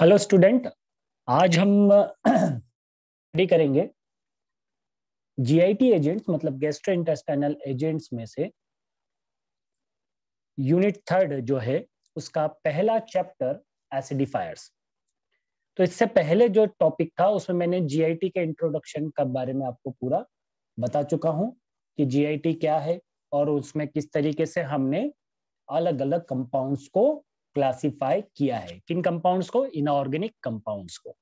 Hello student आज हम study करेंगे जीआईटी एजेंट्स मतलब इंटेस्टाइनल एजेंट्स में से यूनिट थर्ड जो है उसका पहला चैप्टर एसिडिफायर्स तो इससे पहले जो टॉपिक था उसमें मैंने जीआईटी के इंट्रोडक्शन का बारे में आपको पूरा बता चुका हूं कि जीआईटी क्या है और उसमें किस तरीके से हमने अलग अलग कंपाउंड्स को क्लासिफाई किया है किन कंपाउंड्स को इनऑर्गेनिक कंपाउंड्स को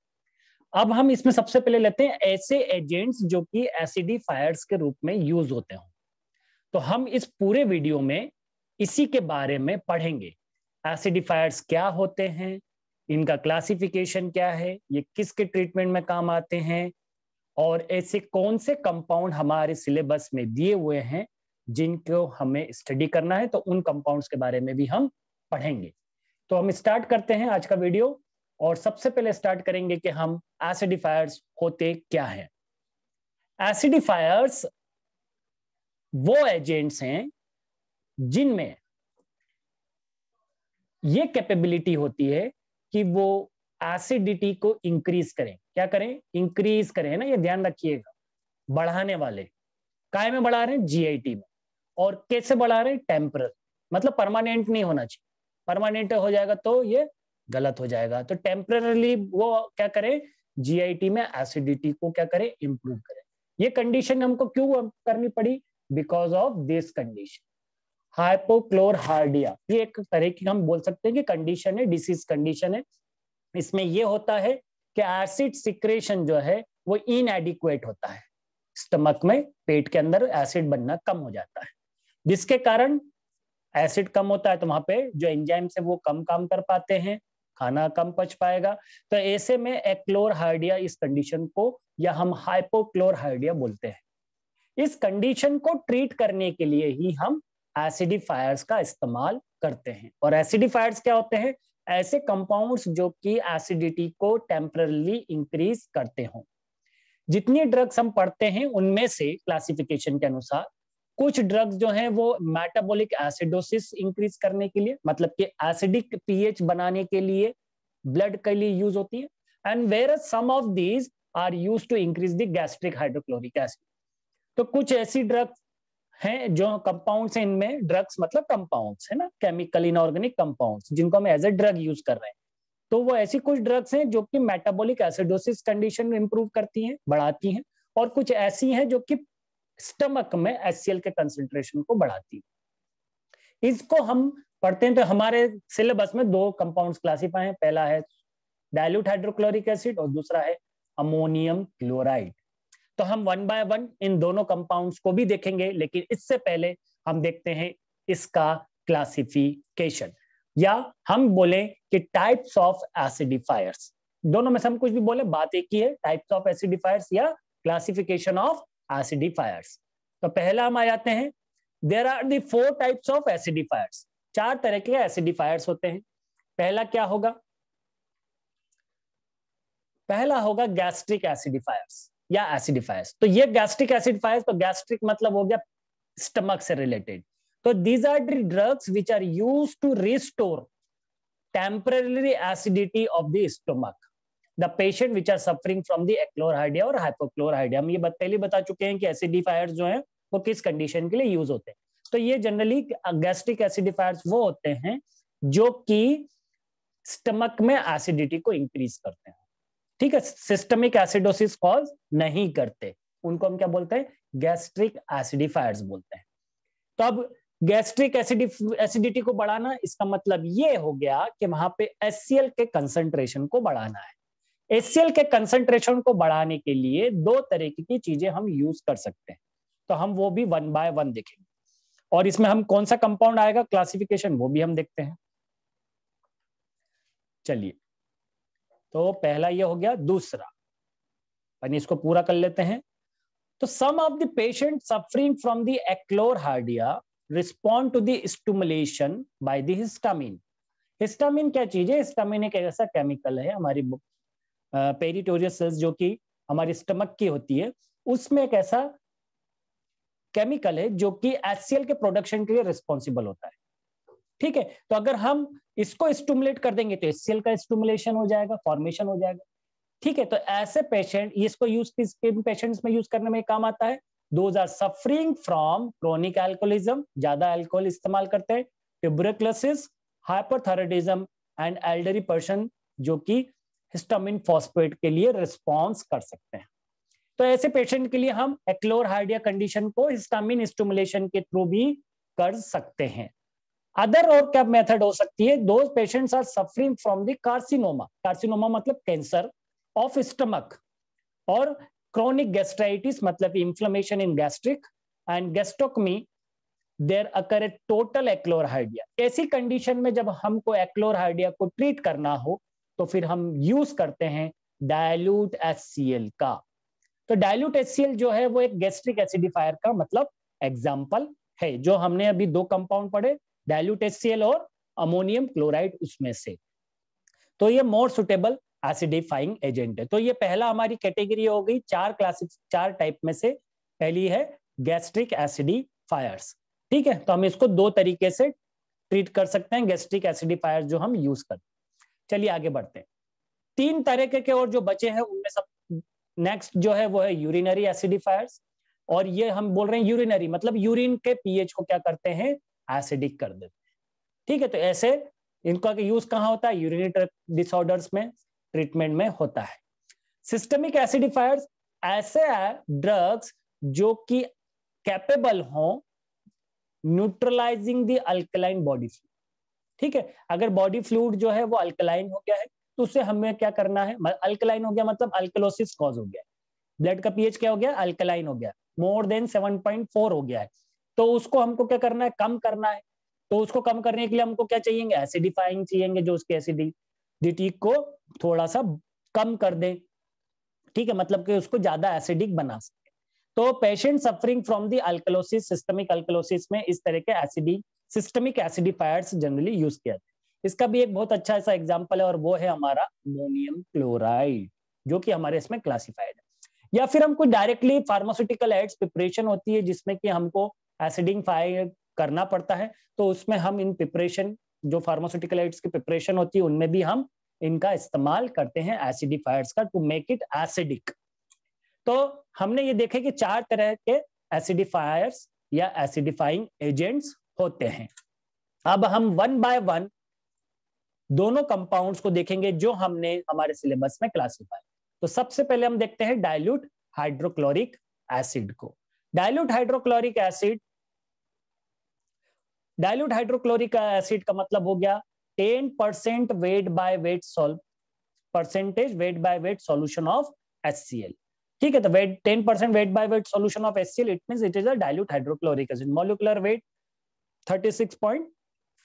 अब हम इसमें सबसे पहले लेते हैं ऐसे एजेंट्स जो कि एसिडिफायर्स के रूप में यूज होते हों तो हम इस पूरे वीडियो में इसी के बारे में पढ़ेंगे एसिडिफायर्स क्या होते हैं इनका क्लासिफिकेशन क्या है ये किसके ट्रीटमेंट में काम आते हैं और ऐसे कौन से कंपाउंड हमारे सिलेबस में दिए हुए हैं जिनको हमें स्टडी करना है तो उन कंपाउंड्स के बारे में भी हम पढ़ेंगे तो हम स्टार्ट करते हैं आज का वीडियो और सबसे पहले स्टार्ट करेंगे कि हम एसिडिफायर्स होते क्या हैं एसिडिफायर्स वो एजेंट्स हैं जिनमें ये कैपेबिलिटी होती है कि वो एसिडिटी को इंक्रीज करें क्या करें इंक्रीज करें ना ये ध्यान रखिएगा बढ़ाने वाले काय में बढ़ा रहे हैं जीआईटी में और कैसे बढ़ा रहे हैं टेम्परल मतलब परमानेंट नहीं होना चाहिए परमानेंट हो जाएगा तो ये गलत हो जाएगा तो टेम्परली वो क्या करें जीआईटी में एसिडिटी को क्या करें इंप्रूव करें ये कंडीशन हमको क्यों करनी पड़ी because of this condition hypochlorhydria ये एक तरह की हम बोल सकते हैं कि कंडीशन है डिसीज कंडीशन है इसमें ये होता है कि एसिड सिक्रेशन जो है वो इनएडिक्वेट होता है स्टमक में पेट के अंदर एसिड बनना कम हो जाता है जिसके कारण एसिड कम होता है तो वहां पे जो एंजाइम्स है वो कम काम कर पाते हैं खाना कम पच पाएगा तो ऐसे में एक्लोरहाइडिया इस कंडीशन को या हम हाइपोक्लोरहाइडिया बोलते हैं इस कंडीशन को ट्रीट करने के लिए ही हम एसिडिफायर्स का इस्तेमाल करते हैं और एसिडिफायर्स क्या होते हैं ऐसे कंपाउंड्स जो कि एसिडिटी को टेम्परली इंक्रीज करते हो जितनी ड्रग्स हम पढ़ते हैं उनमें से क्लासिफिकेशन के अनुसार कुछ ड्रग्स जो हैं वो मेटाबॉलिक एसिडोसिस इंक्रीज करने के लिए मतलब कि एसिडिक पीएच बनाने के लिए ब्लड के लिए यूज होती है and where some of these are use to increase the gastric hydrochloric acid तो कुछ ऐसी ड्रग्स हैं जो कंपाउंड्स हैं इनमें ड्रग्स मतलब कंपाउंड्स है ना केमिकल इनऑर्गेनिक कंपाउंड जिनको हम एज ए ड्रग यूज कर रहे हैं तो वो ऐसी कुछ ड्रग्स हैं जो कि मेटाबॉलिक एसिडोसिस कंडीशन इंप्रूव करती हैं बढ़ाती हैं और कुछ ऐसी हैं जो कि स्टमक में एच के कंसेंट्रेशन को बढ़ाती है इसको हम पढ़ते हैं तो हमारे सिलेबस में दो कंपाउंड्स क्लासीफाई हैं पहला है डायलूट हाइड्रोक्लोरिक एसिड और दूसरा है अमोनियम क्लोराइड तो हम वन बाय वन इन दोनों कंपाउंड्स को भी देखेंगे लेकिन इससे पहले हम देखते हैं इसका क्लासिफिकेशन या हम बोले कि टाइप्स ऑफ एसिडिफायर्स दोनों में से हम कुछ भी बोले बात एक ही है टाइप्स ऑफ एसिडिफायर्स या क्लासिफिकेशन ऑफ एसिडिफायर्स तो पहला हम आ जाते हैं there are the four types of acidifiers चार तरह के एसिडिफायर्स होते हैं पहला क्या होगा पहला होगा गैस्ट्रिक एसिडिफायर्स या एसिडिफायर्स तो ये गैस्ट्रिक एसिडिफायर्स तो गैस्ट्रिक मतलब हो गया स्टमक से रिलेटेड तो these are drugs which are use to restore temporary acidity of the stomach the patient which are suffering from the achlorhydria और हाइपोक्लोरहाइडिया हम ये पहले बता चुके हैं कि एसिडिफायर्स जो है वो किस कंडीशन के लिए यूज होते हैं तो ये जनरली गैस्ट्रिक एसिडिफायर वो होते हैं जो कि स्टमक में एसिडिटी को इंक्रीज करते हैं ठीक है सिस्टमिक एसिडोसिस कॉज नहीं करते उनको हम क्या बोलते हैं गैस्ट्रिक एसिडिफायर्स बोलते हैं तो अब गैस्ट्रिक एसिडिटी को बढ़ाना इसका मतलब ये हो गया कि वहां पे एससीएल के कंसंट्रेशन को बढ़ाना है एस के कंसंट्रेशन को बढ़ाने के लिए दो तरीके की चीजें हम यूज कर सकते हैं तो हम वो भी वन बाय वन देखेंगे और इसमें हम कौन सा कंपाउंड आएगा क्लासिफिकेशन वो भी हम देखते हैं चलिए तो पहला ये हो गया दूसरा यानी इसको पूरा कर लेते हैं तो some of the patient suffering from the achlorhydria respond to the stimulation by दिस्टामिन हिस्टामिन हिस्टामिन क्या चीज है हिस्टामिन एक ऐसा केमिकल है हमारी पेरिटोरियल सेल्स जो कि हमारे स्टमक की होती है उसमें एक ऐसा केमिकल है जो कि एससीएल के प्रोडक्शन के लिए रिस्पॉन्सिबल होता है ठीक है तो अगर हम इसको स्टूमुलेट कर देंगे तो एससीएल का स्टूमुलेशन हो जाएगा फॉर्मेशन हो जाएगा ठीक है तो ऐसे पेशेंट इसको यूज किस किन पेशेंट्स में यूज करने में काम आता है those are suffering from chronic alcoholism ज्यादा एल्कोहल इस्तेमाल करते हैं tuberculosis hyperthyroidism and elderly person जो कि हिस्टामिन फॉस्फेट के लिए रिस्पॉन्स कर सकते हैं तो ऐसे पेशेंट के लिए हम एक्लोरहाइडिया कंडीशन को हिस्टामिन स्टमुलेशन के थ्रू भी कर सकते हैं अदर और क्या मेथड हो सकती है दो patients are suffering from the carcinoma carcinoma मतलब कैंसर ऑफ स्टमक और क्रोनिक गैस्ट्राइटिस मतलब inflammation in gastric and gastrectomy there occur a total achlorhydria ऐसी कंडीशन में जब हमको एक्लोरहाइडिया को ट्रीट करना हो तो फिर हम यूज करते हैं डायलूट एस का तो डायलूट एस जो है वो एक गैस्ट्रिक एसिडिफायर का मतलब एग्जाम्पल है जो हमने अभी दो कंपाउंड पढ़े डायलूट एस और अमोनियम क्लोराइड उसमें से तो ये मोर सुटेबल एसिडिफाइंग एजेंट है तो ये पहला हमारी कैटेगरी हो गई चार क्लासिक चार टाइप में से पहली है गैस्ट्रिक एसिडिफायर्स ठीक है तो हम इसको दो तरीके से ट्रीट कर सकते हैं गैस्ट्रिक एसिडिफायर जो हम यूज करते हैं चलिए आगे बढ़ते हैं तीन तरीके के और जो बचे हैं उनमें सब नेक्स्ट जो है वो है यूरिनरी एसिडिफायर्स और ये हम बोल रहे हैं यूरिनरी मतलब यूरिन के पीएच को क्या करते हैं एसिडिक कर देते हैं ठीक है तो ऐसे इनका यूज कहाँ होता है यूरिनरी डिसऑर्डर्स में ट्रीटमेंट में होता है सिस्टमिक एसिडिफायर्स ऐसे ड्रग्स जो कि कैपेबल हो न्यूट्रलाइजिंग दी अल्कलाइन बॉडी ठीक है अगर बॉडी फ्लूड जो है वो अल्कलाइन हो गया है तो उससे हमें क्या करना है अल्कलाइन हो गया मतलब अल्कलोसिस कॉज हो गया ब्लड का पीएच क्या हो गया अल्कलाइन हो गया मोर देन 7.4 हो गया है तो उसको हमको क्या करना है कम करना है तो उसको कम करने के लिए हमको क्या चाहिए एसिडिफाइंग चाहिए जो उसके एसिडिटी को थोड़ा सा कम कर दे ठीक है मतलब कि उसको ज्यादा एसिडिक बना सके तो patient suffering from the alkalosis systemic alkalosis में इस तरह के एसिडी सिस्टमिक एसिडिफायर्स जनरली यूज किया जाता है इसका भी एक बहुत अच्छा ऐसा एग्जाम्पल है और वो है हमारा अमोनियम क्लोराइड जो कि हमारे इसमें क्लासिफाइड है या फिर हमको डायरेक्टली फार्मास्यूटिकल एड्स प्रिपरेशन होती है जिसमें कि हमको एसिडिंग करना पड़ता है तो उसमें हम इन प्रिपरेशन जो फार्मास्यूटिकल एड्स की प्रिपरेशन होती है उनमें भी हम इनका इस्तेमाल करते हैं एसिडिफायर्स का टू मेक इट एसिडिक तो हमने ये देखे कि चार तरह के एसिडिफायर्स या एसिडिफाइंग एजेंट्स होते हैं अब हम वन बाय वन दोनों कंपाउंड्स को देखेंगे जो हमने हमारे सिलेबस में क्लासिफाई तो सबसे पहले हम देखते हैं डायल्यूट हाइड्रोक्लोरिक एसिड को dilute hydrochloric acid dilute hydrochloric acid का मतलब हो गया ten percent weight by weight percentage weight by weight solution of एस ठीक है तो weight ten percent weight by weight solution of एस it mean it is a dilute hydrochloric acid molecular weight thirty six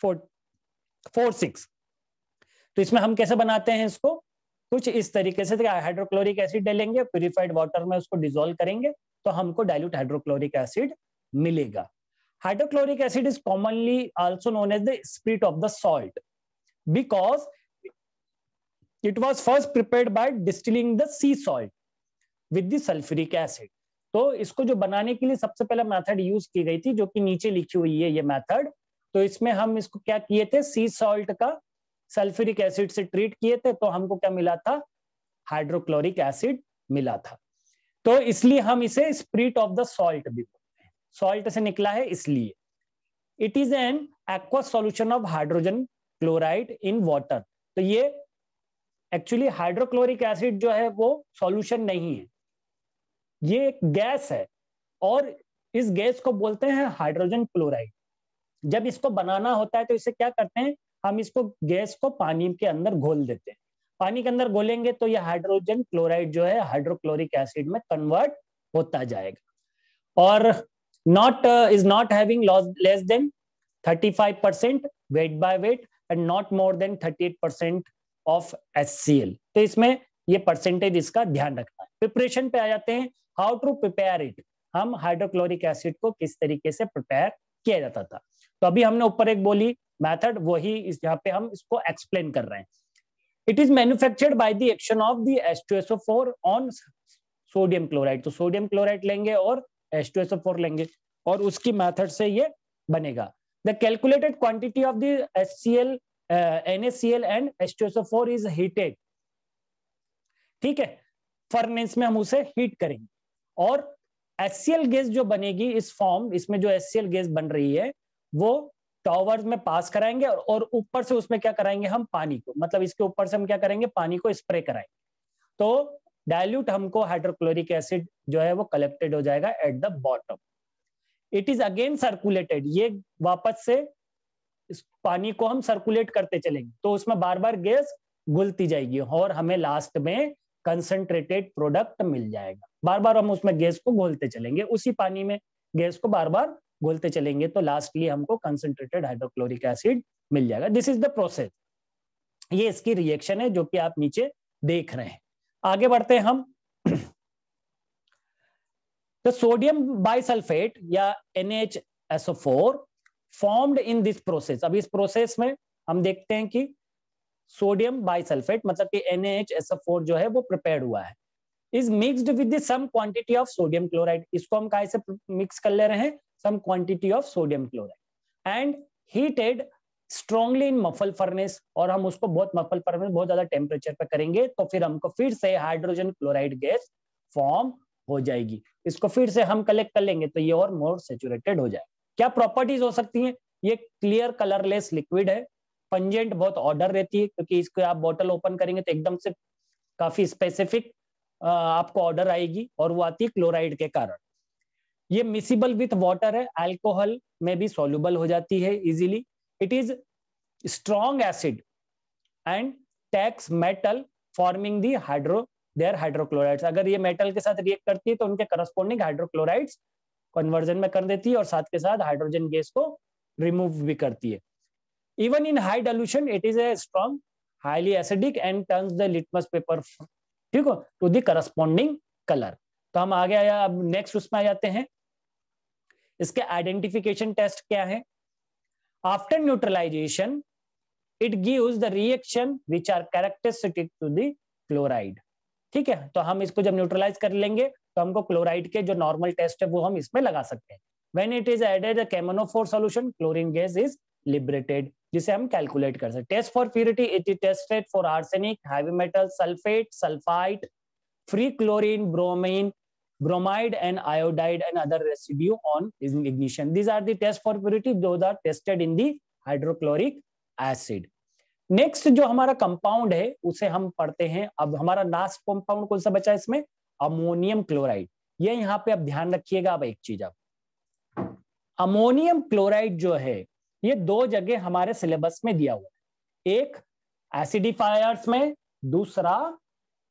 four six तो इसमें हम कैसे बनाते हैं इसको कुछ इस तरीके से हाइड्रोक्लोरिक एसिड डालेंगे प्यूरिफाइड वाटर में उसको डिजोल्व करेंगे तो हमको डायल्यूट हाइड्रोक्लोरिक एसिड मिलेगा hydrochloric acid is commonly also known as the spirit of the salt because it was first prepared by distilling the sea salt with sulphuric acid तो इसको जो बनाने के लिए सबसे पहला मेथड यूज की गई थी जो कि नीचे लिखी हुई है ये मेथड तो इसमें हम इसको क्या किए थे सी सॉल्ट का सल्फ्यूरिक एसिड से ट्रीट किए थे तो हमको क्या मिला था हाइड्रोक्लोरिक एसिड मिला था तो इसलिए हम इसे स्प्रिट ऑफ द सॉल्ट भी बोलते हैं सॉल्ट से निकला है इसलिए it is an aqua solution of hydrogen chloride in water तो ये एक्चुअली हाइड्रोक्लोरिक एसिड जो है वो सॉल्यूशन नहीं है ये एक गैस है और इस गैस को बोलते हैं हाइड्रोजन क्लोराइड जब इसको बनाना होता है तो इसे क्या करते हैं हम इसको गैस को पानी के अंदर घोल देते हैं पानी के अंदर घोलेंगे तो यह हाइड्रोजन क्लोराइड जो है हाइड्रोक्लोरिक एसिड में कन्वर्ट होता जाएगा और not is not having less than 35 percent weight by weight and not more than 38 percent of H तो इसमें ये परसेंटेज इसका ध्यान रखना है प्रिपरेशन पे आ जाते हैं हाउ टू प्रिपेयर इट हम हाइड्रोक्लोरिक एसिड को किस तरीके से प्रिपेयर किया जाता था तो अभी हमने ऊपर एक बोली मैथड वही इस यहाँ पे हम इसको एक्सप्लेन कर रहे हैं it is manufactured by the action of the H2SO4 on sodium chloride तो सोडियम क्लोराइड लेंगे और H2SO4 लेंगे और उसकी मेथड से ये बनेगा the calculated quantity of the HCl uh, NaCl and H2SO4 is heated ठीक है फर्नेस में हम उसे हीट करेंगे और एससीएल गैस जो बनेगी इस फॉर्म इसमें जो एससीएल गैस बन रही है वो टॉवर में पास कराएंगे और ऊपर से उसमें क्या कराएंगे हम पानी को मतलब इसके ऊपर से हम क्या करेंगे पानी को स्प्रे कराएंगे तो डायल्यूट हमको हाइड्रोक्लोरिक एसिड जो है वो कलेक्टेड हो जाएगा at the bottom it is again circulated ये वापस से इस पानी को हम सर्कुलेट करते चलेंगे तो उसमें बार बार गैस घुलती जाएगी और हमें लास्ट में कंसंट्रेटेड प्रोडक्ट मिल जाएगा बार बार हम उसमें गैस को घोलते चलेंगे उसी पानी में गैस को बार बार घोलते चलेंगे तो लास्टली हमको कंसंट्रेटेड हाइड्रोक्लोरिक एसिड मिल जाएगा दिस इज द प्रोसेस ये इसकी रिएक्शन है जो कि आप नीचे देख रहे हैं आगे बढ़ते हैं हम The सोडियम बाइसल्फेट या NHSO4 formed in this process अब इस प्रोसेस में हम देखते हैं कि सोडियम बाइसल्फेट मतलब कि NaHSO4 जो है वो प्रिपेयर हुआ है is mixed with some quantity of sodium chloride इसको हम कैसे मिक्स कर ले रहे हैं some quantity of sodium chloride and heated strongly in muffle furnace और हम उसको बहुत मफल फर्नेस बहुत ज्यादा टेम्परेचर पर करेंगे तो फिर हमको फिर से हाइड्रोजन क्लोराइड गैस फॉर्म हो जाएगी इसको फिर से हम कलेक्ट कर लेंगे तो ये और मोर सेचुरेटेड हो जाए क्या प्रॉपर्टीज हो सकती हैं ये क्लियर कलरलेस लिक्विड है पंजेंट बहुत ऑर्डर रहती है क्योंकि इसको आप बॉटल ओपन करेंगे तो एकदम से काफी स्पेसिफिक आपको ऑर्डर आएगी और वो आती है क्लोराइड के कारण ये मिसिबल विथ वाटर है अल्कोहल में भी सोल्यूबल हो जाती है easily it is strong acid and attacks metal forming the hydro their hydrochlorides अगर ये मेटल के साथ रिएक्ट करती है तो उनके करस्पोंडिंग हाइड्रोक्लोराइड्स कन्वर्जन में कर देती है और साथ के साथ हाइड्रोजन गैस को रिमूव भी करती है Even in high dilution, it is a strong, highly acidic and turns the litmus paper ठीक हो टू the corresponding कलर तो हम आगे आया अब नेक्स्ट उसमें आ जाते हैं इसके आइडेंटिफिकेशन टेस्ट क्या है after neutralization it gives the reaction which are characteristic to the chloride ठीक है तो हम इसको जब न्यूट्रलाइज कर लेंगे तो हमको क्लोराइड के जो नॉर्मल टेस्ट है वो हम इसमें लगा सकते हैं वेन इट इज एडेड कैमोनोफोर camenophore solution gas is liberated जिसे हम कैलकुलेट कर सकते test for purity it is tested for arsenic heavy metal sulphate sulphite free chlorine, bromine, bromide, and iodide and other residue on ignition These are the tests for purity. Those are tested in the hydrochloric acid. Next जो हमारा compound है उसे हम पढ़ते हैं अब हमारा last compound कौन सा बचा है इसमें अमोनियम क्लोराइड ये यहाँ पे आप ध्यान रखिएगा अब एक चीज आप अमोनियम क्लोराइड जो है ये दो जगह हमारे सिलेबस में दिया हुआ है एक एसिडिफायर्स में दूसरा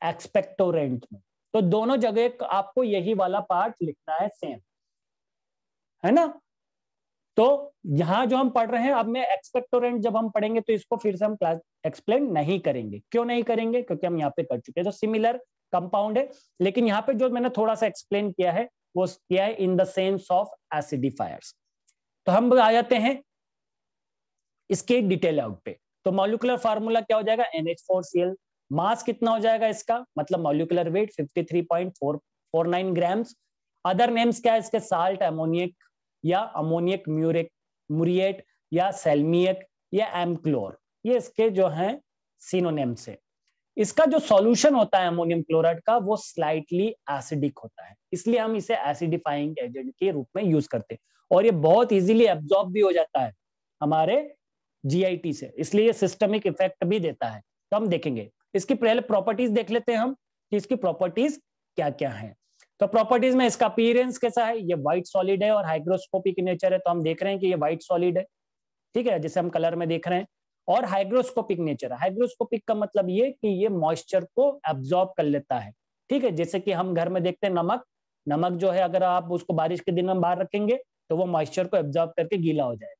एक्सपेक्टोरेंट में तो दोनों जगह आपको यही वाला पार्ट लिखना है सेम है ना तो यहां जो हम पढ़ रहे हैं अब मैं एक्सपेक्टोरेंट जब हम पढ़ेंगे तो इसको फिर से हम क्लास एक्सप्लेन नहीं करेंगे क्यों नहीं करेंगे क्योंकि हम यहाँ पे कर चुके हैं तो सिमिलर कंपाउंड है लेकिन यहाँ पे जो मैंने थोड़ा सा एक्सप्लेन किया है वो किया है in the sense of acidifiers तो हम आ जाते हैं इसके डिटेल आउट पे तो मोलिकुलर फार्मूला क्या हो जाएगा NH4Cl मास कितना हो जाएगा इसका मतलब molecular weight 53.449 grams other names क्या है इसके साल्ट अमोनियक या अमोनियक म्यूरिक मुरिएट या सेल्मियक या एमक्लोर ये इसके जो है सीनोनेम है इसका जो सॉल्यूशन होता है अमोनियम क्लोराइड का वो स्लाइटली एसिडिक होता है इसलिए हम इसे एसिडिफाइंग एजेंट के रूप में यूज करते हैं और ये बहुत इजीली एब्जॉर्ब भी हो जाता है हमारे जीआईटी से इसलिए सिस्टमिक इफेक्ट भी देता है तो हम देखेंगे इसकी पहले प्रॉपर्टीज देख लेते हैं हम कि इसकी प्रॉपर्टीज क्या क्या है तो प्रॉपर्टीज में इसका अपीयरेंस कैसा है ये व्हाइट सॉलिड है और हाइग्रोस्कोपिक नेचर है तो हम देख रहे हैं कि ये व्हाइट सॉलिड है ठीक है जैसे हम कलर में देख रहे हैं और हाइग्रोस्कोपिक नेचर हाइग्रोस्कोपिक का मतलब ये कि ये मॉइस्चर को एब्जॉर्ब कर लेता है ठीक है जैसे कि हम घर में देखते हैं नमक नमक जो है अगर आप उसको बारिश के दिन में बाहर रखेंगे तो वो मॉइस्चर को एब्जॉर्ब करके गीला हो जाएगा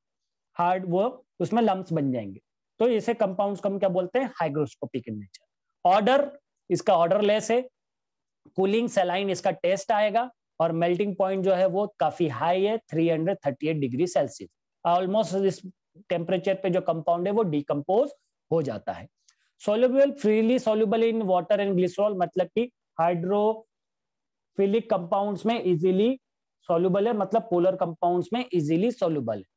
हार्ड वो उसमें लम्ब बन जाएंगे तो इसे कंपाउंड को हम क्या बोलते हैं हाइग्रोस्कोपिक इन नेचर ऑर्डर इसका ऑर्डर लेस है कूलिंग सेलाइन इसका टेस्ट आएगा और मेल्टिंग पॉइंट जो है वो काफी हाई है 338 डिग्री सेल्सियस ऑलमोस्ट इस टेम्परेचर पे जो कंपाउंड है वो डिकम्पोज हो जाता है soluble freely soluble in water and glycerol मतलब कि हाइड्रोफिलिक कंपाउंड्स में इजीली सोल्यूबल है मतलब पोलर कंपाउंड्स में इजीली सोल्यूबल है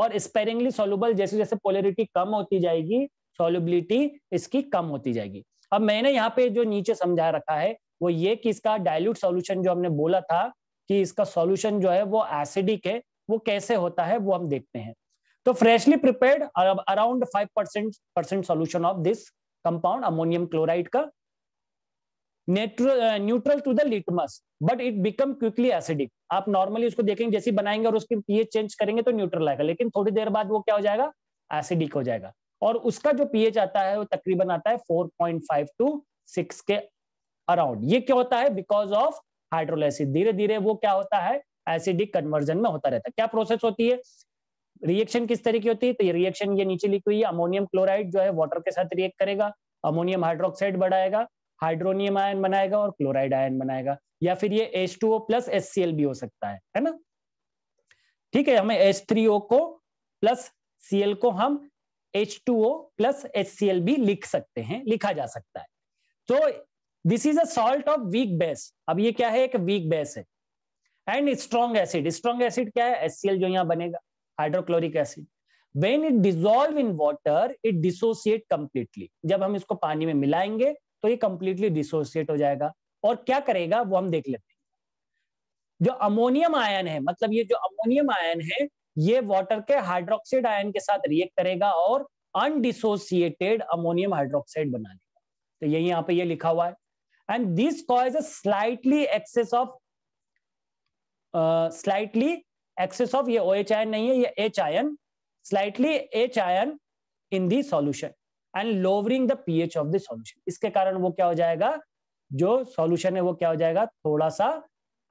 और स्पेरिंगली सोलबल जैसे जैसे पोलरिटी कम होती जाएगी सोलबिलिटी इसकी कम होती जाएगी अब मैंने यहाँ पे जो नीचे समझा रखा है वो ये कि इसका डायल्यूट सॉल्यूशन जो हमने बोला था कि इसका सॉल्यूशन जो है वो एसिडिक है वो कैसे होता है वो हम देखते हैं तो freshly prepared around five percent percent solution of this compound ammonium chloride का neutral to the litmus but it become quickly acidic आप नॉर्मली उसको देखेंगे जैसे बनाएंगे और उसके पीएच चेंज करेंगे तो न्यूट्रल आएगा लेकिन थोड़ी देर बाद वो क्या हो जाएगा एसिडिक हो जाएगा और उसका जो पीएच आता है वो तकरीबन आता है 4.5 टू 6 के अराउंड ये क्या होता है बिकॉज ऑफ हाइड्रोलाइसिस धीरे धीरे वो क्या होता है एसिडिक कन्वर्जन में होता रहता है क्या प्रोसेस होती है रिएक्शन किस तरीके होती है तो ये रिएक्शन ये नीचे लिखी हुई है अमोनियम क्लोराइड जो है वाटर के साथ रिएक्ट करेगा अमोनियम हाइड्रोक्साइड बढ़ाएगा हाइड्रोनियम आयन बनाएगा और क्लोराइड आयन बनाएगा या फिर ये S two O plus S C L भी हो सकता है है ना ठीक है हमें एच थ्री ओ को प्लस सी एल को हम H two O plus S C L भी लिख सकते हैं लिखा जा सकता है तो this is a salt of weak base अब ये क्या है एक वीक बेस है and strong acid strong acid क्या है एस जो यहाँ बनेगा hydrochloric acid when it dissolve in water it dissociate completely जब हम इसको पानी में मिलाएंगे तो ये कंप्लीटली डिसोसिएट हो जाएगा और क्या करेगा वो हम देख लेते हैं जो अमोनियम आयन है मतलब ये जो अमोनियम आयन है ये वाटर के हाइड्रोक्साइड आयन के साथ रिएक्ट करेगा और अनडिसोसिएटेड अमोनियम हाइड्रोक्साइड बना लेगा तो यही यहाँ पे ये लिखा हुआ है and this cause slightly excess of slightly excess of ये ओ एच आयन नहीं है ये H ion slightly H ion in the solution and lowering the pH of the solution इसके कारण वो क्या हो जाएगा जो सॉल्यूशन है वो क्या हो जाएगा थोड़ा सा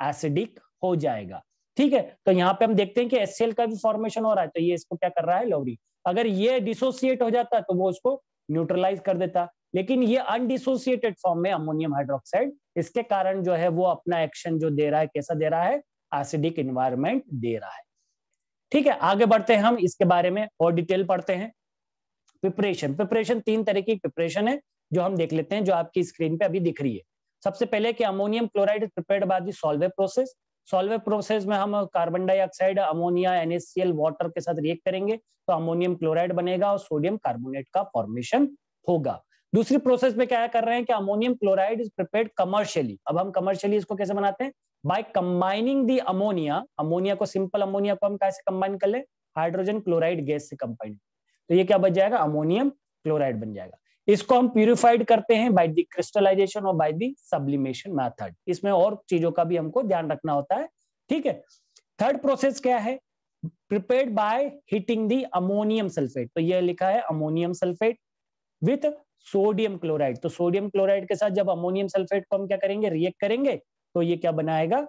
एसिडिक हो जाएगा ठीक है तो यहाँ पे हम देखते हैं कि एस का भी फॉर्मेशन हो रहा है तो ये इसको क्या कर रहा है लोवरिंग अगर ये डिसोसिएट हो जाता तो वो उसको न्यूट्रलाइज कर देता लेकिन ये अनडिसोसिएटेड फॉर्म में अमोनियम हाइड्रोक्साइड इसके कारण जो है वो अपना एक्शन जो दे रहा है कैसा दे रहा है एसिडिक इन्वायरमेंट दे रहा है ठीक है आगे बढ़ते हैं हम इसके बारे में और डिटेल पढ़ते हैं प्रिपरेशन प्रिपरेशन तीन तरह की प्रिपरेशन है जो हम देख लेते हैं जो आपकी स्क्रीन पे अभी दिख रही है सबसे पहले कि अमोनियम क्लोराइड प्रिपेयर्ड बाद सॉल्वे प्रोसेस सॉल्वे प्रोसेस में हम carbon dioxide ammonia N S C L water के साथ रिएक्ट करेंगे तो अमोनियम क्लोराइड बनेगा और सोडियम कार्बोनेट का फॉर्मेशन होगा दूसरी प्रोसेस में क्या कर रहे हैं कि ammonium chloride is prepare commercially अब हम कमर्शियली इसको कैसे बनाते हैं by combining the ammonia ammonia को सिंपल अमोनिया को हम कैसे कंबाइन कर ले हाइड्रोजन क्लोराइड गैस से कंबाइन तो ये क्या बच जाएगा अमोनियम क्लोराइड बन जाएगा इसको हम प्यूरिफाइड करते हैं बाय दी क्रिस्टलाइजेशन और बाय दी सब्लिमेशन मेथड इसमें और चीजों का भी हमको ध्यान रखना होता है ठीक है थर्ड प्रोसेस क्या है prepared by heating the ammonium sulphate तो यह लिखा है ammonium sulphate with sodium chloride तो सोडियम क्लोराइड के साथ जब अमोनियम सल्फेट को हम क्या करेंगे रिएक्ट करेंगे तो ये क्या बनाएगा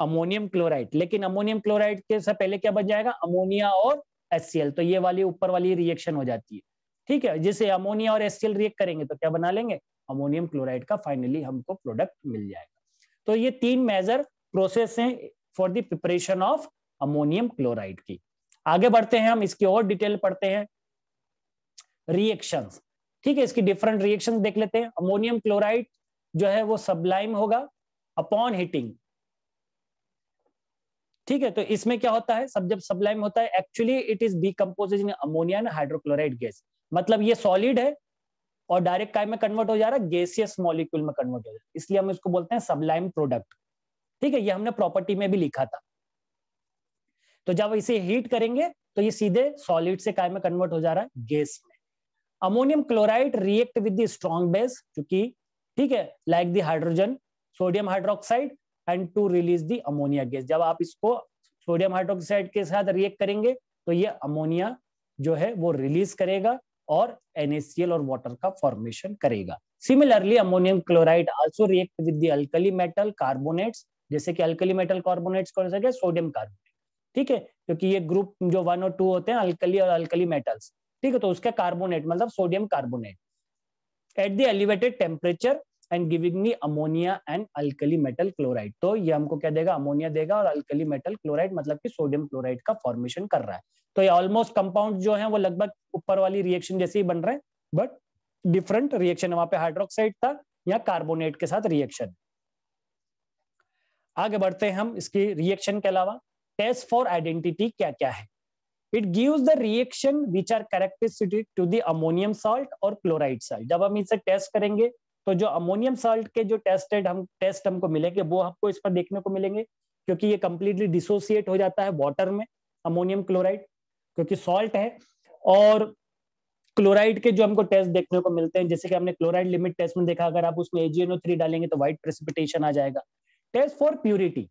अमोनियम क्लोराइड लेकिन अमोनियम क्लोराइड के साथ पहले क्या बन जाएगा अमोनिया और एस तो ये वाली ऊपर वाली रिएक्शन हो जाती है ठीक है जिसे अमोनिया और एस रिएक्ट करेंगे तो क्या बना लेंगे अमोनियम क्लोराइड का फाइनली हमको प्रोडक्ट मिल जाएगा तो ये तीन मेजर प्रोसेस हैं for the preparation of ammonium chloride की आगे बढ़ते हैं हम इसकी और डिटेल पढ़ते हैं रिएक्शन ठीक है इसकी डिफरेंट रिएक्शन देख लेते हैं अमोनियम क्लोराइड जो है वो सबलाइम होगा अपॉन हीटिंग ठीक है तो इसमें क्या होता है सब जब सबलाइम होता है actually it is decompose in ammonia and hydrochloride gas मतलब ये सॉलिड है और डायरेक्ट काय में कन्वर्ट हो जा रहा है गैसियस मॉलिक्यूल में कन्वर्ट हो जा रहा है इसलिए हम इसको बोलते हैं सबलाइम प्रोडक्ट ठीक है ये हमने प्रॉपर्टी में भी लिखा था तो जब इसे हीट करेंगे तो ये सीधे सॉलिड से काय में कन्वर्ट हो जा रहा है गैस में ammonium chloride react with the strong base क्योंकि ठीक है like the hydrogen sodium hydroxide and to release the ammonia gas जब आप इसको सोडियम हाइड्रोक्साइड के साथ रिएक्ट करेंगे तो ये अमोनिया जो है वो रिलीज करेगा और NaCl और वाटर का फॉर्मेशन करेगा similarly ammonium chloride also react with the alkali metal carbonates जैसे कि अल्कली मेटल कार्बोनेट्स कौन से सोडियम कार्बोनेट ठीक है क्योंकि ये ग्रुप जो वन और टू होते हैं अल्कली और अल्कली मेटल्स ठीक है तो उसके कार्बोनेट मतलब sodium carbonate at the elevated temperature and giving me ammonia and alkali metal chloride तो ये हमको क्या देगा अमोनिया देगा और अल्कली मेटल क्लोराइड मतलब कि सोडियम क्लोराइड का फॉर्मेशन कर रहा है तो ये ऑलमोस्ट कंपाउंड जो है वो लगभग ऊपर वाली रिएक्शन जैसे ही बन रहे हैं बट डिफरेंट रिएक्शन वहां पे हाइड्रोक्साइड था या कार्बोनेट के साथ रिएक्शन आगे बढ़ते हैं हम इसकी रिएक्शन के अलावा टेस्ट फॉर आइडेंटिटी क्या क्या है it gives the reaction which are characteristic to the ammonium salt और क्लोराइड सॉल्ट जब हम इसे टेस्ट करेंगे तो जो अमोनियम सॉल्ट के जो टेस्टेड हम टेस्ट हमको मिलेंगे वो आपको इस पर देखने को मिलेंगे क्योंकि ये कंप्लीटली डिसोसिएट हो जाता है वाटर में अमोनियम क्लोराइड क्योंकि सॉल्ट है और क्लोराइड के जो हमको टेस्ट देखने को मिलते हैं जैसे कि हमने क्लोराइड लिमिट टेस्ट में देखा अगर आप उसमें एजीएनओ थ्री डालेंगे तो व्हाइट प्रेसिपिटेशन आ जाएगा टेस्ट फॉर प्यूरिटी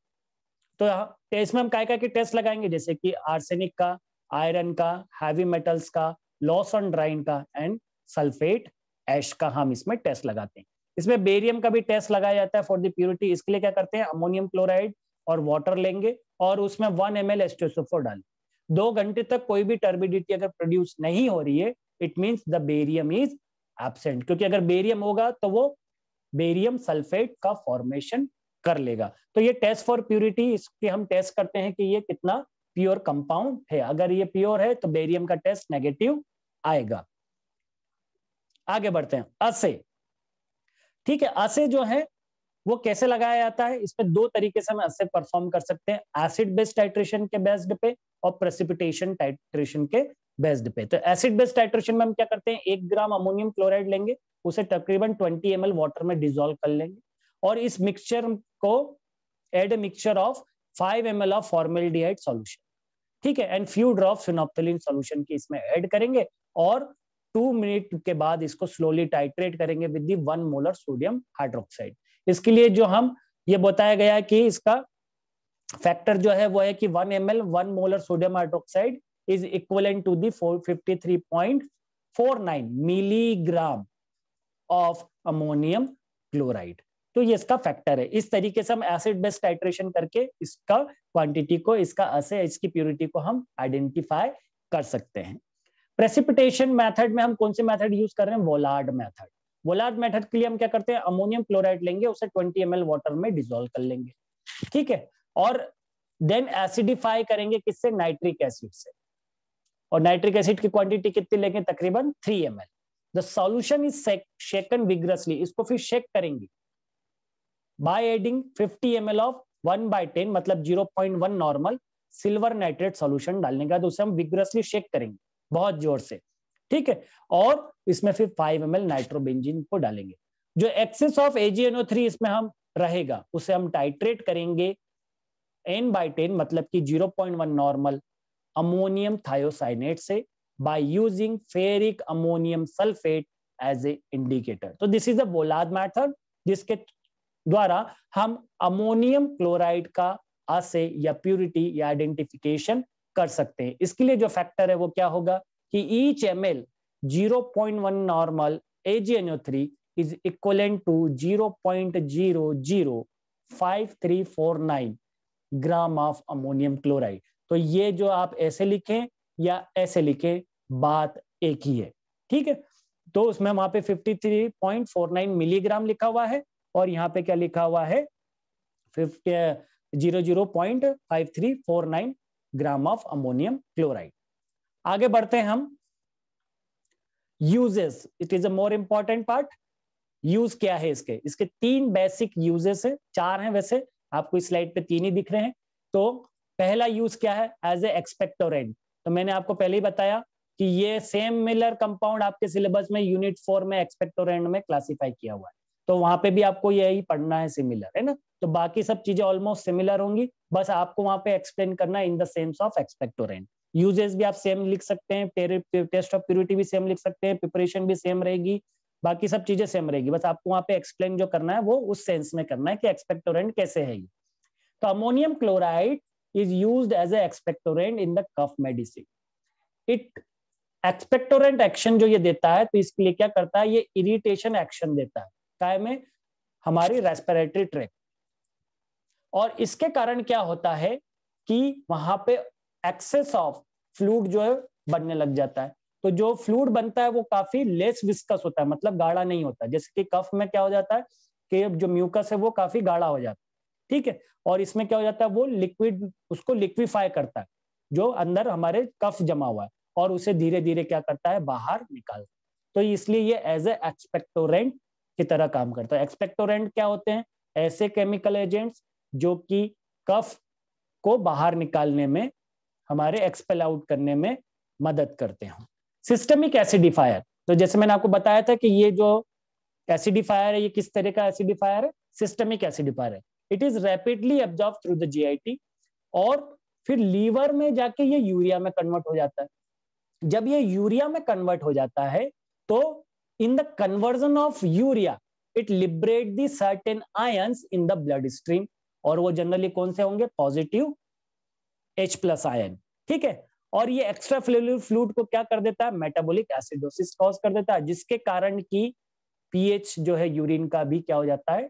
तो टेस्ट में हम काय क्या टेस्ट लगाएंगे जैसे कि आर्सेनिक का आयरन का हैवी मेटल्स का लॉस ऑन ड्राइन का एंड सल्फेट एश का हम इसमें टेस्ट लगाते हैं इसमें बेरियम का भी टेस्ट लगाया जाता है फॉर द प्योरिटी इसके लिए क्या करते हैं अमोनियम क्लोराइड और वाटर लेंगे और उसमें वन एम एल एस्टोसोफोर डालें दो घंटे तक कोई भी टर्बिडिटी अगर प्रोड्यूस नहीं हो रही है it means the barium is absent क्योंकि अगर बेरियम होगा तो वो बेरियम सल्फेट का फॉर्मेशन कर लेगा तो ये टेस्ट फॉर प्योरिटी इसके हम टेस्ट करते हैं कि ये कितना प्योर कंपाउंड है अगर ये प्योर है तो बेरियम का टेस्ट नेगेटिव आएगा आगे बढ़ते हैं असे ठीक है असे जो है वो कैसे लगाया जाता है इसमें दो तरीके से हम असे परफॉर्म कर सकते हैं एसिड बेस्ड टाइट्रेशन के बेस्ड पे और प्रेसिपिटेशन टाइट्रेशन के बेस्ड पे तो एसिड बेस्ड टाइट्रेशन में हम क्या करते हैं एक ग्राम अमोनियम क्लोराइड लेंगे उसे तकरीबन 20 एम वाटर में डिजोल्व कर लेंगे और इस मिक्सचर को add a mixture of five M of formal solution ठीक है and few drop solution solution की इसमें एड करेंगे और टू मिनट के बाद इसको स्लोली टाइट्रेट करेंगे with the one molar sodium hydroxide इसके लिए जो हम ये बताया गया कि इसका फैक्टर जो है वो है कि one M L one molar sodium hydroxide is equivalent to the fifty three point four nine milligram of ammonium chloride तो ये इसका फैक्टर है इस तरीके से हम एसिड बेस्ट टाइट्रेशन करके इसका क्वांटिटी को इसका असे इसकी प्योरिटी को हम आइडेंटिफाई कर सकते हैं प्रेसिपिटेशन मेथड में हम कौन से मेथड यूज कर रहे हैं वोलार्ड मेथड वोलार्ड मेथड के लिए हम क्या करते हैं अमोनियम क्लोराइड लेंगे उसे 20 एम वाटर में डिजोल्व कर लेंगे ठीक है और देन एसिडिफाई करेंगे किससे नाइट्रिक एसिड से और नाइट्रिक एसिड की क्वांटिटी कितनी लेंगे तकरीबन three M the solution is shaken vigorously इसको फिर शेक करेंगे by adding 50 M of 1 by ten मतलब 0.1 नॉर्मल सिल्वर नाइट्रेट सॉल्यूशन डालने का उसे हम विग्रसली शेक करेंगे बहुत जोर से ठीक है और इसमें फिर फाइव एम एल नाइट्रोबेंजिन को डालेंगे जो एक्सेस ऑफ एजीएनओ थ्री इसमें हम रहेगा उसे हम टाइट्रेट करेंगे एन बाई टेन मतलब कि 0.1 नॉर्मल अमोनियम थायोसाइनेट से by using ferric ammonium sulphate as a indicator तो this is a Volhard method जिसके द्वारा हम अमोनियम क्लोराइड का आसे या प्यूरिटी या आइडेंटिफिकेशन कर सकते हैं इसके लिए जो फैक्टर है वो क्या होगा कि each M L zero point one normal A G N O three is equal to zero point zero zero five three four nine gram of ammonium chloride तो ये जो आप ऐसे लिखें या ऐसे लिखें बात एक ही है ठीक है तो उसमें वहां पे 53.49 मिलीग्राम लिखा हुआ है और यहाँ पे क्या लिखा हुआ है zero zero point five three four nine gram of ammonium chloride आगे बढ़ते हैं हम uses it is a more important part use क्या है इसके इसके तीन बेसिक यूजेस है चार हैं वैसे आपको इस स्लाइड पे तीन ही दिख रहे हैं तो पहला यूज क्या है एज ए एक्सपेक्टोरेंट तो मैंने आपको पहले ही बताया कि ये सेम मिलर कंपाउंड आपके सिलेबस में यूनिट फोर में एक्सपेक्टोरेंट में क्लासिफाई किया हुआ है तो वहां पे भी आपको यही पढ़ना है सिमिलर है ना तो बाकी सब चीजें ऑलमोस्ट सिमिलर होंगी बस आपको वहां पे एक्सप्लेन करना in the sense of expectorant uses भी आप सेम लिख सकते हैं टेस्ट ऑफ प्योरिटी भी सेम लिख सकते हैं प्रिपरेशन भी सेम रहेगी बाकी सब चीजें सेम रहेगी बस आपको वहां पे एक्सप्लेन जो करना है वो उस सेंस में करना है कि एक्सपेक्टोरेंट कैसे है ये तो ammonium chloride is use as a expectorant in the cough medicine it expectorant action जो ये देता है तो इसके लिए क्या करता है ये इरिटेशन एक्शन देता है क्या में हमारी रेस्पिरेटरी ट्रैक और इसके कारण क्या होता है कि वहां पे एक्सेस ऑफ फ्लूड जो है बनने लग जाता है तो जो फ्लूड बनता है वो काफी लेस विस्कस होता है मतलब गाढ़ा नहीं होता जैसे कि कफ में क्या हो जाता है कि जो म्यूकस है वो काफी गाढ़ा हो जाता है ठीक है और इसमें क्या हो जाता है वो लिक्विड उसको लिक्विफाई करता है जो अंदर हमारे कफ जमा हुआ है और उसे धीरे धीरे क्या करता है बाहर निकालता तो इसलिए ये एज ए एक्सपेक्टोरेंट की तरह काम करता है एक्सपेक्टोरेंट क्या होते हैं ऐसे केमिकल एजेंट्स जो कि कफ को बाहर निकालने में हमारे एक्सपेल आउट करने में मदद करते हैं सिस्टमिक एसिडिफायर तो जैसे मैंने आपको बताया था कि ये जो एसिडिफायर है ये किस तरह का एसिडिफायर है सिस्टमिक एसिडिफायर है it is rapidly absorb through the G और फिर लीवर में जाके ये यूरिया में कन्वर्ट हो जाता है जब ये यूरिया में कन्वर्ट हो जाता है तो in the conversion of urea it liberate दर्टेन आय इन द ब्लड स्ट्रीम और वो जनरली कौन से होंगे पॉजिटिव एच प्लस आयन ठीक है और ये एक्स्ट्रा फ्लेवल फ्लूड को क्या कर देता है मेटाबोलिक एसिडोसिस कॉज कर देता है जिसके कारण की पीएच जो है यूरिन का भी क्या हो जाता है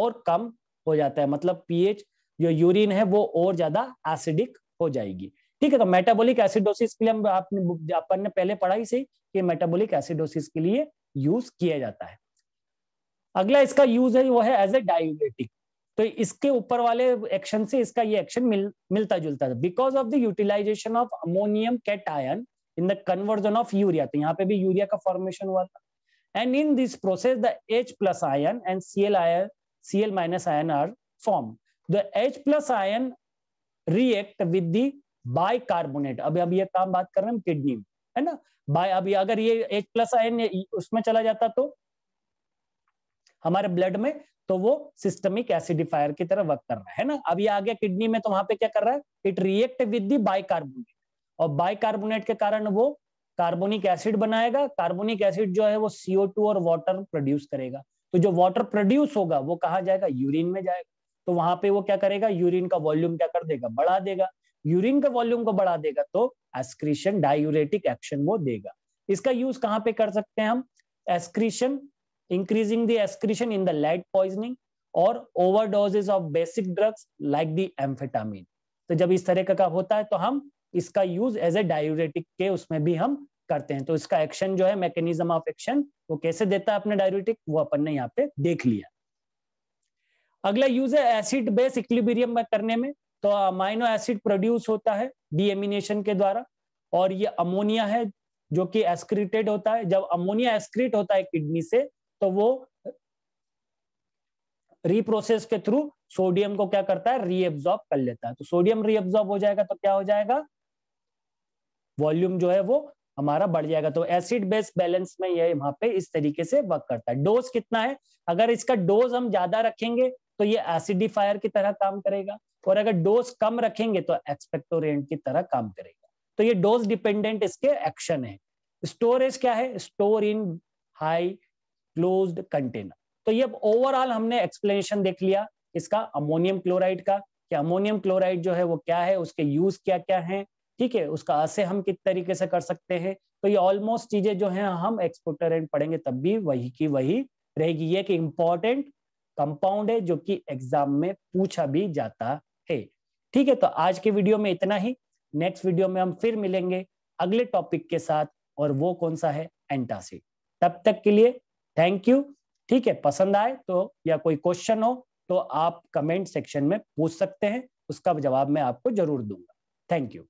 और कम हो जाता है मतलब पीएच जो यूरिन है वो और ज्यादा एसिडिक हो जाएगी ठीक है तो मेटाबॉलिक एसिडोसिस के लिए आपने अपन ने पहले पढ़ा ही सही कि मेटाबॉलिक एसिडोसिस के लिए यूज किया जाता है अगला इसका यूज है वो है एज ए डायबेटिक तो इसके ऊपर वाले एक्शन से इसका ये एक्शन मिल, मिलता जुलता था because of the utilization of ammonium cation in the conversion of urea तो यहाँ पे भी यूरिया का फॉर्मेशन हुआ था and in this process the H plus ion and C L ion C L minus ion are form the H plus ion react with the carbonate अभी अभी ये काम बात कर रहे हैं किडनी में है ना बाय अभी अगर ये एच प्लस आयन उसमें चला जाता तो हमारे ब्लड में तो वो सिस्टमिक एसिडिफायर की तरह वर्क कर रहा है ना अभी आ गया किडनी में तो वहां पे क्या कर रहा है it react with the bicarbonate और बाइकार्बोनेट के कारण वो कार्बोनिक एसिड बनाएगा कार्बोनिक एसिड जो है वो सीओ और वाटर प्रोड्यूस करेगा तो जो वाटर प्रोड्यूस होगा वो कहा जाएगा यूरिन में जाएगा तो वहां पे वो क्या करेगा यूरिन का वॉल्यूम क्या कर देगा बढ़ा देगा यूरिन का वॉल्यूम को बढ़ा देगा तो एस्क्रीशन डायूरेटिक एक्शन वो देगा इसका यूज कहाँ पे कर सकते हैं हम excretion increasing the excretion in the lead poisoning or overdoses of basic drugs like the amphetamine तो जब इस तरह का, का होता है तो हम इसका यूज एज ए डायूरेटिक के उसमें भी हम करते हैं तो इसका एक्शन जो है मैकेनिज्म ऑफ एक्शन वो कैसे देता है अपने डायूरेटिक वो अपन ने यहाँ पे देख लिया अगला यूज है एसिड बेस इक्लिबीरियम में करने में तो अमाइनो एसिड प्रोड्यूस होता है डीएमिनेशन के द्वारा और ये अमोनिया है जो कि एस्क्रीटेड होता है जब अमोनिया एस्क्रीट होता है किडनी से तो वो रीप्रोसेस के थ्रू सोडियम को क्या करता है रीअब्सॉर्ब कर लेता है तो सोडियम रीअब्सॉर्ब हो जाएगा तो क्या हो जाएगा वॉल्यूम जो है वो हमारा बढ़ जाएगा तो एसिड बेस बैलेंस में ये वहां पे इस तरीके से वर्क करता है डोज कितना है अगर इसका डोज हम ज्यादा रखेंगे तो ये एसिडिफायर की तरह काम करेगा और अगर डोज कम रखेंगे तो एक्सपेक्टोरेंट की तरह काम करेगा तो ये डोज डिपेंडेंट इसके एक्शन है स्टोरेज क्या है store in high closed container तो ये ओवरऑल हमने एक्सप्लेनेशन देख लिया इसका अमोनियम क्लोराइड का कि अमोनियम क्लोराइड जो है वो क्या है उसके यूज क्या क्या है ठीक है उसका असे हम किस तरीके से कर सकते हैं तो ये ऑलमोस्ट चीजें जो है हम एक्सपोर्टर एंड पढ़ेंगे तब भी वही की वही रहेगी ये इंपॉर्टेंट कंपाउंड है जो कि एग्जाम में पूछा भी जाता है ठीक है तो आज के वीडियो में इतना ही नेक्स्ट वीडियो में हम फिर मिलेंगे अगले टॉपिक के साथ और वो कौन सा है एंटासिड तब तक के लिए थैंक यू ठीक है पसंद आए तो या कोई क्वेश्चन हो तो आप कमेंट सेक्शन में पूछ सकते हैं उसका जवाब मैं आपको जरूर दूंगा थैंक यू